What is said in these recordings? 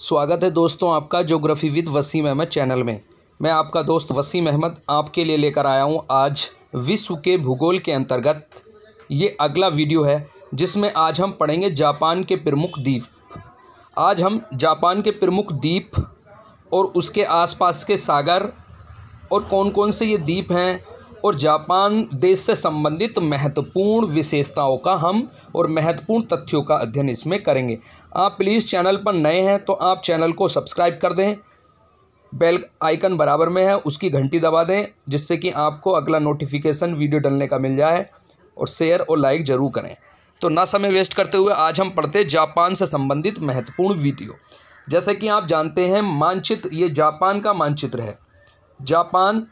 स्वागत है दोस्तों आपका geography with Wasim Ahmed channel में मैं आपका दोस्त वसीम अहमद आपके लिए लेकर आया हूँ आज विश्व के भूगोल के अंतर्गत ये अगला वीडियो है जिसमें आज हम पढ़ेंगे जापान के प्रमुख द्वीप आज हम जापान के प्रमुख द्वीप और उसके आसपास के सागर और कौन कौन से ये द्वीप हैं और जापान देश से संबंधित महत्वपूर्ण विशेषताओं का हम और महत्वपूर्ण तथ्यों का अध्ययन इसमें करेंगे आप प्लीज़ चैनल पर नए हैं तो आप चैनल को सब्सक्राइब कर दें बेल आइकन बराबर में है उसकी घंटी दबा दें जिससे कि आपको अगला नोटिफिकेशन वीडियो डलने का मिल जाए और शेयर और लाइक ज़रूर करें तो ना समय वेस्ट करते हुए आज हम पढ़ते जापान से संबंधित महत्वपूर्ण वीडियो जैसे कि आप जानते हैं मानचित्र ये जापान का मानचित्र है जापान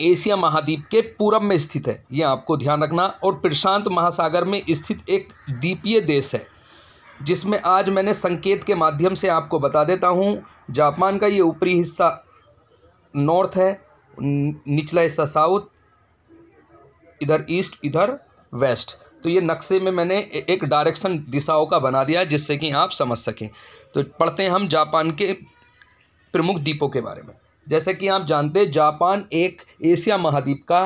एशिया महाद्वीप के पूरब में स्थित है ये आपको ध्यान रखना और प्रशांत महासागर में स्थित एक द्वीपीय देश है जिसमें आज मैंने संकेत के माध्यम से आपको बता देता हूँ जापान का ये ऊपरी हिस्सा नॉर्थ है निचला हिस्सा साउथ इधर ईस्ट इधर वेस्ट तो ये नक्शे में मैंने एक डायरेक्शन दिशाओं का बना दिया जिससे कि आप समझ सकें तो पढ़ते हैं हम जापान के प्रमुख द्वीपों के बारे में जैसे कि आप जानते हैं जापान एक एशिया महाद्वीप का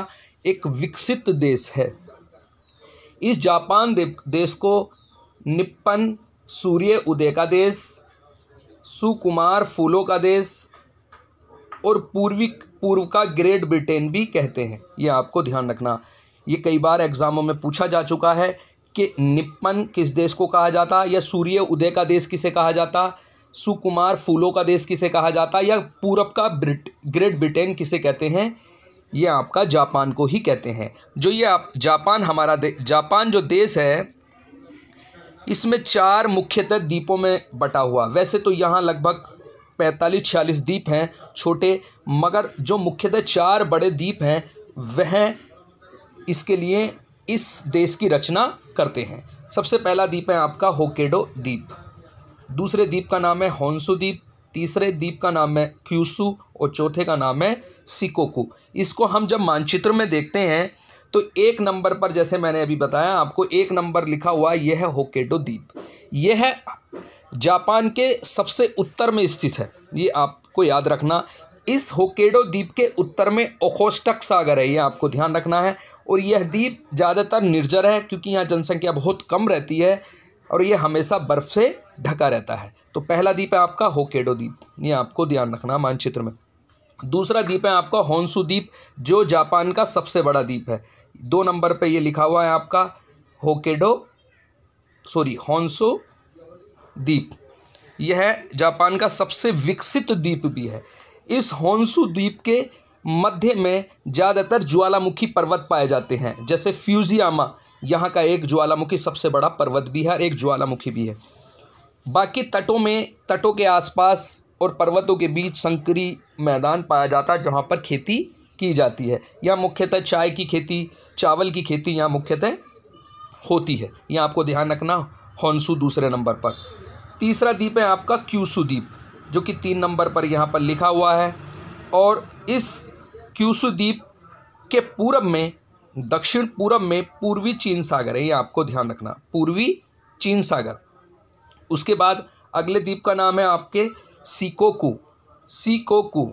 एक विकसित देश है इस जापान देश को निप्पन सूर्य उदय का देश सुकुमार फूलों का देश और पूर्वी पूर्व का ग्रेट ब्रिटेन भी कहते हैं ये आपको ध्यान रखना ये कई बार एग्ज़ामों में पूछा जा चुका है कि निप्पन किस देश को कहा जाता या सूर्य उदय का देश किसे कहा जाता सुकुमार फूलों का देश किसे कहा जाता है या पूरब का ब्रिट ग्रेट ब्रिटेन किसे कहते हैं ये आपका जापान को ही कहते हैं जो ये आप जापान हमारा जापान जो देश है इसमें चार मुख्यतः द्वीपों में बटा हुआ वैसे तो यहाँ लगभग पैंतालीस छियालीस द्वीप हैं छोटे मगर जो मुख्यतः चार बड़े द्वीप हैं वह इसके लिए इस देश की रचना करते हैं सबसे पहला द्वीप है आपका होकेडो द्वीप दूसरे द्वीप का नाम है होंसू द्वीप तीसरे द्वीप का नाम है क्यूसू और चौथे का नाम है सिकोकू इसको हम जब मानचित्र में देखते हैं तो एक नंबर पर जैसे मैंने अभी बताया आपको एक नंबर लिखा हुआ यह है होकेडो द्वीप यह है जापान के सबसे उत्तर में स्थित है ये आपको याद रखना इस होकेडो द्वीप के उत्तर में ओखोस्टक सागर है ये आपको ध्यान रखना है और यह द्वीप ज़्यादातर निर्जर है क्योंकि यहाँ जनसंख्या बहुत कम रहती है और ये हमेशा बर्फ़ से ढका रहता है तो पहला द्वीप है आपका होकेडो द्वीप ये आपको ध्यान रखना मानचित्र में दूसरा द्वीप है आपका होंसू द्वीप जो जापान का सबसे बड़ा द्वीप है दो नंबर पे ये लिखा हुआ है आपका होकेडो सॉरी होंसो द्वीप यह जापान का सबसे विकसित द्वीप भी है इस होंसू द्वीप के मध्य में ज़्यादातर ज्वालामुखी पर्वत पाए जाते हैं जैसे फ्यूजियामा यहाँ का एक ज्वालामुखी सबसे बड़ा पर्वत भी है एक ज्वालामुखी भी है बाकी तटों में तटों के आसपास और पर्वतों के बीच संकरी मैदान पाया जाता है जहाँ पर खेती की जाती है यहाँ मुख्यतः चाय की खेती चावल की खेती यहाँ मुख्यतः होती है यहाँ आपको ध्यान रखना हॉन्सू दूसरे नंबर पर तीसरा द्वीप है आपका क्यूसू द्वीप जो कि तीन नंबर पर यहाँ पर लिखा हुआ है और इस क्यूसू द्वीप के पूरब में दक्षिण पूर्व में पूर्वी चीन सागर है ये आपको ध्यान रखना पूर्वी चीन सागर उसके बाद अगले द्वीप का नाम है आपके सिकोकू सिकोकू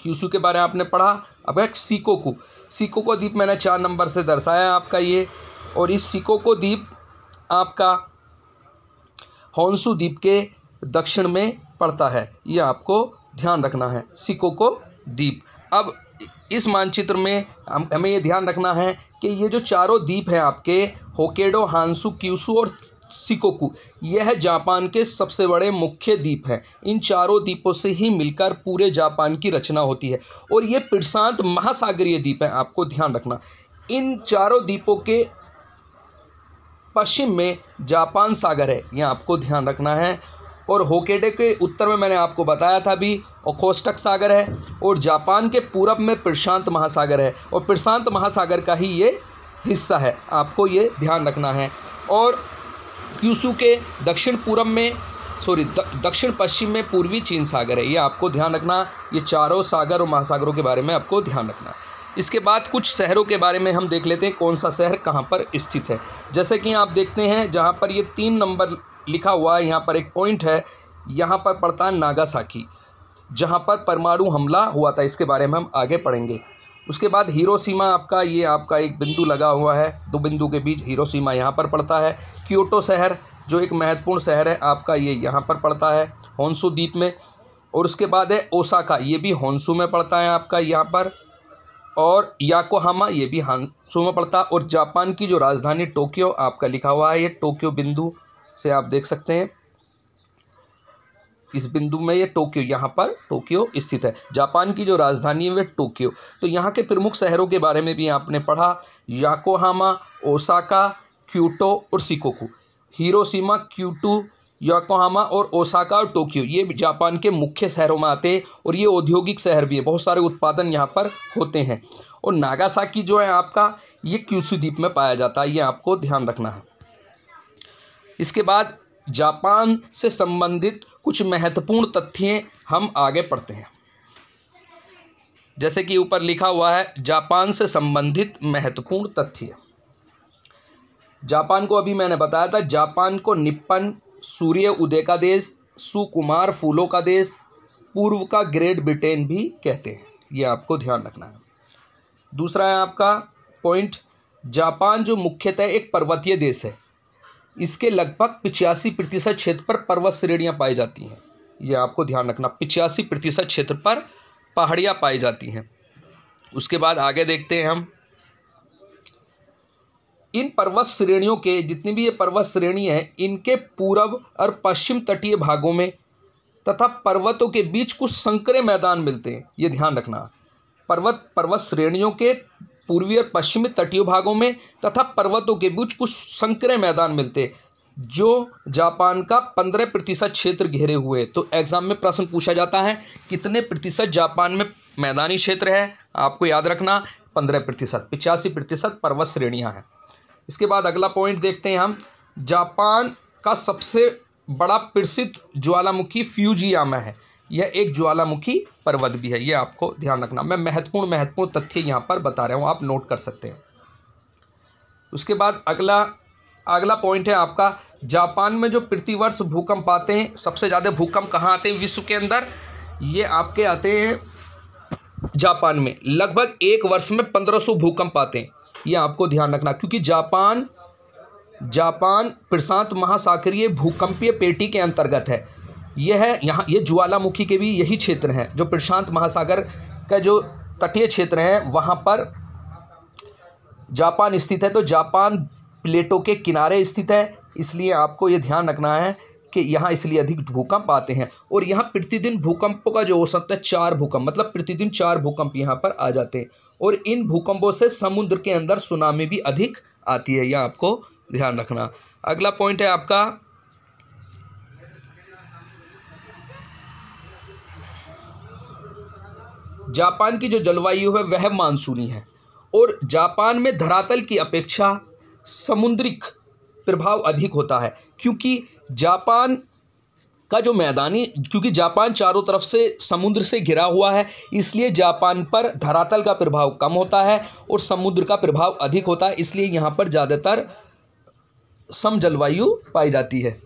क्यूसू के बारे में आपने पढ़ा अब है सिकोकू सिकोको द्वीप मैंने चार नंबर से दर्शाया है आपका ये और इस सिकोको द्वीप आपका हॉन्सू द्वीप के दक्षिण में पड़ता है ये आपको ध्यान रखना है सिकोको द्वीप अब इस मानचित्र में हम हमें ये ध्यान रखना है कि ये जो चारों द्वीप हैं आपके होकेडो हांसू क्यूसू और सिकोकू यह जापान के सबसे बड़े मुख्य द्वीप हैं इन चारों द्वीपों से ही मिलकर पूरे जापान की रचना होती है और ये प्रशांत महासागरीय द्वीप है आपको ध्यान रखना इन चारों द्वीपों के पश्चिम में जापान सागर है यह आपको ध्यान रखना है और होकेडे के उत्तर में मैंने आपको बताया था भी ओखोस्टक सागर है और जापान के पूरब में प्रशांत महासागर है और प्रशांत महासागर का ही ये हिस्सा है आपको ये ध्यान रखना है और क्यूसू के दक्षिण पूरब में सॉरी दक्षिण पश्चिम में पूर्वी चीन सागर है ये आपको ध्यान रखना ये चारों सागर और महासागरों के बारे में आपको ध्यान रखना इसके बाद कुछ शहरों के बारे में हम देख लेते हैं कौन सा शहर कहाँ पर स्थित है जैसे कि आप देखते हैं जहाँ पर ये तीन नंबर लिखा हुआ है यहाँ पर एक पॉइंट है यहाँ पर पड़ता है नागासाकी जहाँ पर परमाणु हमला हुआ था इसके बारे में हम आगे पढ़ेंगे उसके बाद हीरो सीमा आपका ये आपका एक बिंदु लगा हुआ है दो बिंदु के बीच हीरो सीमा यहाँ पर पड़ता है क्योटो शहर जो एक महत्वपूर्ण शहर है आपका ये यहाँ पर पड़ता है होंसू द्वीप में और उसके बाद है ओसाका ये भी होंसू में पड़ता है आपका यहाँ पर और याकोहामा ये भी हांसू में पड़ता है और जापान की जो राजधानी टोक्यो आपका लिखा हुआ है ये टोक्यो बिंदु से आप देख सकते हैं इस बिंदु में ये टोक्यो यहाँ पर टोक्यो स्थित है जापान की जो राजधानी है वह टोक्यो तो यहाँ के प्रमुख शहरों के बारे में भी आपने पढ़ा याकोहामा ओसाका क्यूटो और सिकोकू हिरोशिमा क्यूटू याकोहामा और ओसाका और टोक्यो ये जापान के मुख्य शहरों में आते हैं और ये औद्योगिक शहर भी है बहुत सारे उत्पादन यहाँ पर होते हैं और नागासाकी जो है आपका ये क्यूसू द्वीप में पाया जाता है ये आपको ध्यान रखना है इसके बाद जापान से संबंधित कुछ महत्वपूर्ण तथ्य हम आगे पढ़ते हैं जैसे कि ऊपर लिखा हुआ है जापान से संबंधित महत्वपूर्ण तथ्य जापान को अभी मैंने बताया था जापान को निप्पन सूर्य उदय का देश सुकुमार फूलों का देश पूर्व का ग्रेट ब्रिटेन भी कहते हैं ये आपको ध्यान रखना है दूसरा है आपका पॉइंट जापान जो मुख्यतः एक पर्वतीय देश है इसके लगभग पिचासी प्रतिशत क्षेत्र पर पर्वत श्रेणियाँ पाई जाती हैं यह आपको ध्यान रखना पिचासी प्रतिशत क्षेत्र पर पहाड़ियाँ पाई जाती हैं उसके बाद आगे देखते हैं हम इन पर्वत श्रेणियों के जितनी भी ये पर्वत श्रेणी हैं इनके पूर्व और पश्चिम तटीय भागों में तथा पर्वतों के बीच कुछ संकरे मैदान मिलते हैं ये ध्यान रखना पर्वत पर्वत श्रेणियों के पूर्वी और पश्चिमी तटीय भागों में तथा पर्वतों के बीच कुछ संकरे मैदान मिलते जो जापान का पंद्रह प्रतिशत क्षेत्र घेरे हुए तो एग्जाम में प्रश्न पूछा जाता है कितने प्रतिशत जापान में मैदानी क्षेत्र है आपको याद रखना पंद्रह प्रतिशत पिचासी प्रतिशत पर्वत श्रेणियाँ हैं इसके बाद अगला पॉइंट देखते हैं हम जापान का सबसे बड़ा प्रसिद्ध ज्वालामुखी फ्यूजियामा है यह एक ज्वालामुखी पर्वत भी है यह आपको ध्यान रखना मैं महत्वपूर्ण महत्वपूर्ण तथ्य यहाँ पर बता रहा हूँ आप नोट कर सकते हैं उसके बाद अगला अगला पॉइंट है आपका जापान में जो प्रतिवर्ष भूकंप आते हैं सबसे ज़्यादा भूकंप कहाँ आते हैं विश्व के अंदर ये आपके आते हैं जापान में लगभग एक वर्ष में पंद्रह सौ भूकंप आते हैं ये आपको ध्यान रखना क्योंकि जापान जापान प्रशांत महासागरीय भूकंपीय पेटी के अंतर्गत है यह है यहाँ ये ज्वालामुखी के भी यही क्षेत्र हैं जो प्रशांत महासागर का जो तटीय क्षेत्र है वहाँ पर जापान स्थित है तो जापान प्लेटों के किनारे स्थित है इसलिए आपको ये ध्यान रखना है कि यहाँ इसलिए अधिक भूकंप आते हैं और यहाँ प्रतिदिन भूकंपों का जो हो सकता है चार भूकंप मतलब प्रतिदिन चार भूकंप यहाँ पर आ जाते हैं और इन भूकंपों से समुद्र के अंदर सुनामी भी अधिक आती है यह आपको ध्यान रखना अगला पॉइंट है आपका जापान की जो जलवायु है वह मानसूनी है और जापान में धरातल की अपेक्षा समुद्रिक प्रभाव अधिक होता है क्योंकि जापान का जो मैदानी क्योंकि जापान चारों तरफ से समुद्र से घिरा हुआ है इसलिए जापान पर धरातल का प्रभाव कम होता है और समुद्र का प्रभाव अधिक होता है इसलिए यहाँ पर ज़्यादातर सम जलवायु पाई जाती है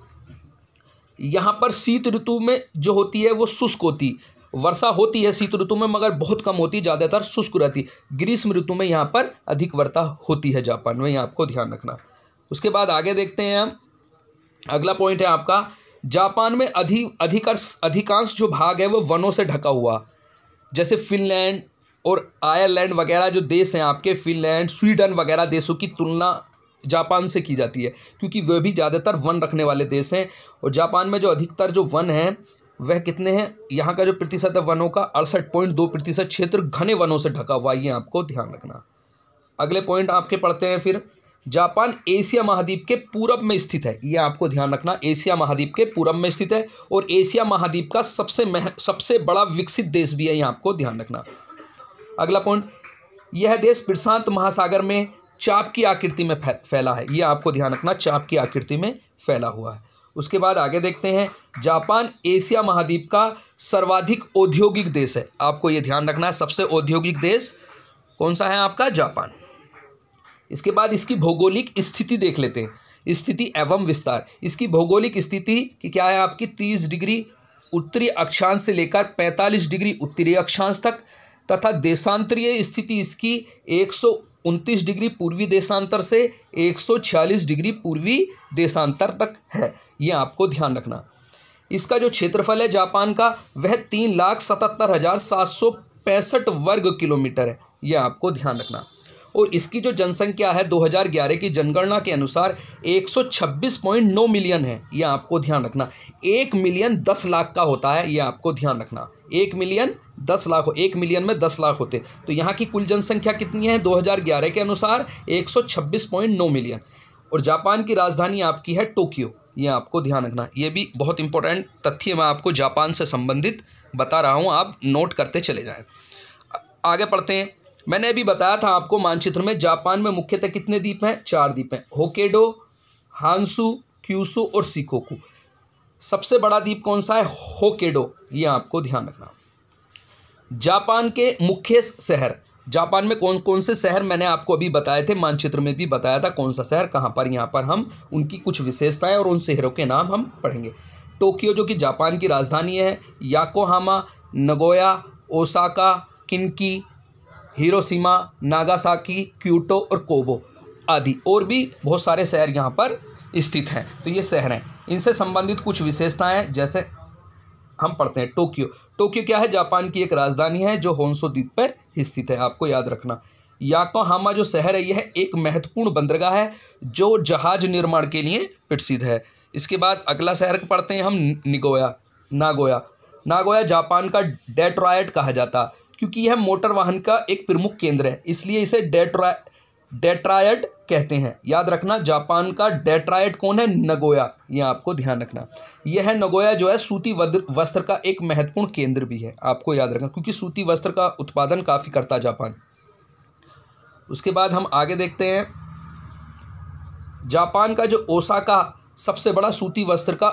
यहाँ पर शीत ऋतु में जो होती है वो शुष्क होती वर्षा होती है शीत ऋतु में मगर बहुत कम होती ज़्यादातर शुष्क रहती ग्रीष्म ऋतु में यहाँ पर अधिक वर्षा होती है जापान में यहाँ आपको ध्यान रखना उसके बाद आगे देखते हैं हम अगला पॉइंट है आपका जापान में अधि अधिकांश अधिकांश जो भाग है वो वनों से ढका हुआ जैसे फिनलैंड और आयरलैंड वगैरह जो देश हैं आपके फिनलैंड स्वीडन वगैरह देशों की तुलना जापान से की जाती है क्योंकि वे भी ज़्यादातर वन रखने वाले देश हैं और जापान में जो अधिकतर जो वन हैं वह कितने हैं यहाँ का जो प्रतिशत है वनों का अड़सठ पॉइंट दो प्रतिशत क्षेत्र घने वनों से ढका हुआ ये आपको ध्यान रखना अगले पॉइंट आपके पढ़ते हैं फिर जापान एशिया महाद्वीप के पूरब में स्थित है ये आपको ध्यान रखना एशिया महाद्वीप के पूरब में स्थित है और एशिया महाद्वीप का सबसे मह सबसे बड़ा विकसित देश भी है ये आपको ध्यान रखना अगला पॉइंट यह देश प्रशांत महासागर में चाप की आकृति में फैला है ये आपको ध्यान रखना चाप की आकृति में फैला हुआ है उसके बाद आगे देखते हैं जापान एशिया महाद्वीप का सर्वाधिक औद्योगिक देश है आपको ये ध्यान रखना है सबसे औद्योगिक देश कौन सा है आपका जापान इसके बाद इसकी भौगोलिक स्थिति देख लेते हैं स्थिति एवं विस्तार इसकी भौगोलिक स्थिति कि क्या है आपकी तीस डिग्री उत्तरी अक्षांश से लेकर पैंतालीस डिग्री उत्तरी अक्षांश तक तथा देशांतरीय स्थिति इसकी एक सौ उनतीस डिग्री पूर्वी देशांतर से 146 डिग्री पूर्वी देशांतर तक है यह आपको ध्यान रखना इसका जो क्षेत्रफल है जापान का वह तीन लाख सतहत्तर हज़ार सात सौ पैंसठ वर्ग किलोमीटर है यह आपको ध्यान रखना और इसकी जो जनसंख्या है 2011 की जनगणना के अनुसार 126.9 मिलियन है यह आपको ध्यान रखना एक मिलियन दस लाख का होता है यह आपको ध्यान रखना एक मिलियन दस लाख हो एक मिलियन में दस लाख होते तो यहाँ की कुल जनसंख्या कितनी है 2011 के अनुसार 126.9 मिलियन और जापान की राजधानी आपकी है टोक्यो ये आपको ध्यान रखना ये भी बहुत इंपॉर्टेंट तथ्य मैं आपको जापान से संबंधित बता रहा हूँ आप नोट करते चले जाएँ आगे पढ़ते हैं मैंने अभी बताया था आपको मानचित्र में जापान में मुख्यतः कितने द्वीप हैं चार द्वीप हैं होकेडो हांसू क्यूसू और सिकोकू सबसे बड़ा द्वीप कौन सा है होकेडो ये आपको ध्यान रखना जापान के मुख्य शहर जापान में कौन कौन से शहर मैंने आपको अभी बताए थे मानचित्र में भी बताया था कौन सा शहर कहाँ पर यहाँ पर हम उनकी कुछ विशेषताएं और उन शहरों के नाम हम पढ़ेंगे टोक्यो जो कि जापान की राजधानी है Yokohama Nagoya Osaka Kinki Hiroshima Nagasaki Kyoto और कोबो आदि और भी बहुत सारे शहर यहाँ पर स्थित हैं तो ये शहर हैं इनसे संबंधित कुछ विशेषताएँ जैसे हम पढ़ते हैं टोक्यो टोक्यो क्या है जापान की एक राजधानी है जो होन्सो द्वीप पर स्थित है आपको याद रखना याकोहामा जो शहर है यह एक महत्वपूर्ण बंदरगाह है जो जहाज निर्माण के लिए प्रसिद्ध है इसके बाद अगला शहर पढ़ते हैं हम निगोया नागोया नागोया जापान का डेट्रॉयट कहा जाता क्योंकि यह मोटर वाहन का एक प्रमुख केंद्र है इसलिए इसे डेट्रॉय डेट्रायड कहते हैं याद रखना जापान का डेट्रायड कौन है नगोया यह आपको ध्यान रखना यह है नगोया जो है सूती वस्त्र का एक महत्वपूर्ण केंद्र भी है आपको याद रखना क्योंकि सूती वस्त्र का उत्पादन काफ़ी करता जापान उसके बाद हम आगे देखते हैं जापान का जो ओसा का सबसे बड़ा सूती वस्त्र का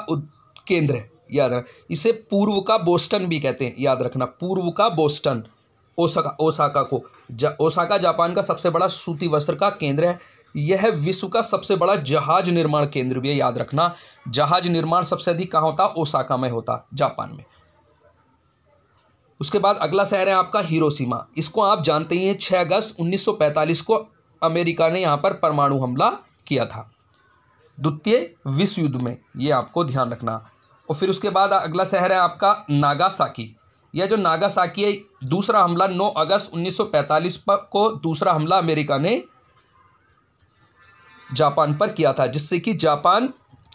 केंद्र है याद रखना इसे पूर्व का बोस्टन भी कहते हैं याद रखना पूर्व का बोस्टन ओसाका ओसाका को जा, ओसाका जापान का सबसे बड़ा सूती वस्त्र का केंद्र है यह विश्व का सबसे बड़ा जहाज निर्माण केंद्र भी है याद रखना जहाज निर्माण सबसे अधिक कहाँ होता ओसाका में होता जापान में उसके बाद अगला शहर है आपका हिरोशिमा इसको आप जानते ही हैं 6 अगस्त 1945 को अमेरिका ने यहाँ पर परमाणु हमला किया था द्वितीय विश्व युद्ध में ये आपको ध्यान रखना और फिर उसके बाद अगला शहर है आपका नागासाकी यह जो नागासाकी दूसरा हमला 9 अगस्त 1945 पर को दूसरा हमला अमेरिका ने जापान पर किया था जिससे कि जापान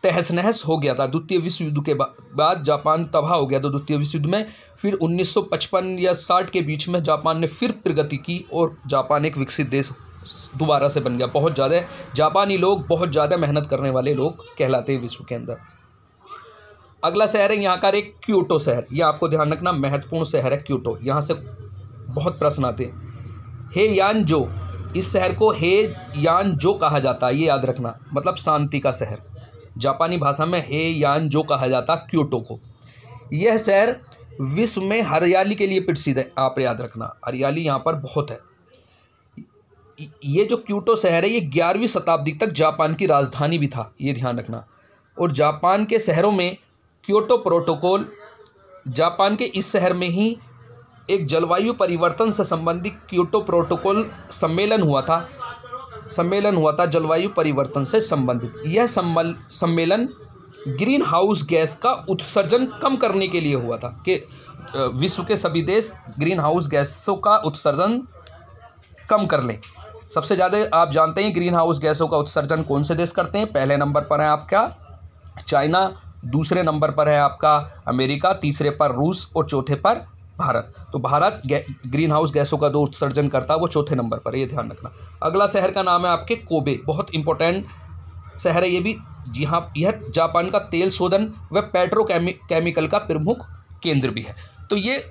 तहस नहस हो गया था द्वितीय विश्व युद्ध के बाद जापान तबाह हो गया था द्वितीय विश्व युद्ध में फिर 1955 या 60 के बीच में जापान ने फिर प्रगति की और जापान एक विकसित देश दोबारा से बन गया बहुत ज़्यादा जापानी लोग बहुत ज़्यादा मेहनत करने वाले लोग कहलाते हैं विश्व के अंदर अगला शहर है यहाँ का एक क्यूटो शहर ये आपको ध्यान रखना महत्वपूर्ण शहर है क्यूटो यहाँ से बहुत प्रश्न आते हैं हे यान जो इस शहर को हे यान जो कहा जाता है ये याद रखना मतलब शांति का शहर जापानी भाषा में हे यान जो कहा जाता क्यूटो को यह शहर विश्व में हरियाली के लिए प्रसिद्ध है आप याद रखना हरियाली यहाँ पर बहुत है ये जो क्यूटो शहर है ये ग्यारहवीं शताब्दी तक जापान की राजधानी भी था ये ध्यान रखना और जापान के शहरों में क्योटो प्रोटोकॉल जापान के इस शहर में ही एक जलवायु परिवर्तन से संबंधित क्योटो प्रोटोकॉल सम्मेलन हुआ था सम्मेलन हुआ था जलवायु परिवर्तन से संबंधित यह सम्मेलन ग्रीन हाउस गैस का उत्सर्जन कम करने के लिए हुआ था कि विश्व के सभी देश ग्रीन हाउस गैसों का उत्सर्जन कम कर लें सबसे ज़्यादा आप जानते हैं ग्रीन हाउस गैसों का उत्सर्जन कौन से देश करते हैं पहले नंबर पर है आपका चाइना दूसरे नंबर पर है आपका अमेरिका तीसरे पर रूस और चौथे पर भारत तो भारत ग्रीन हाउस गैसों का जो उत्सर्जन करता है वो चौथे नंबर पर ये ध्यान रखना अगला शहर का नाम है आपके कोबे बहुत इंपॉर्टेंट शहर है ये भी हाँ यह जापान का तेल शोधन व पेट्रोकेमी केमिकल का प्रमुख केंद्र भी है तो ये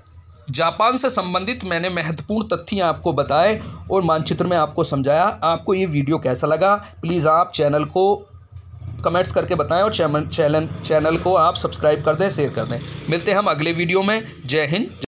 जापान से संबंधित मैंने महत्वपूर्ण तथ्य आपको बताए और मानचित्र में आपको समझाया आपको ये वीडियो कैसा लगा प्लीज़ आप चैनल को कमेंट्स करके बताएं और चैनल चैनल को आप सब्सक्राइब कर दें शेयर कर दें मिलते हैं हम अगले वीडियो में जय हिंद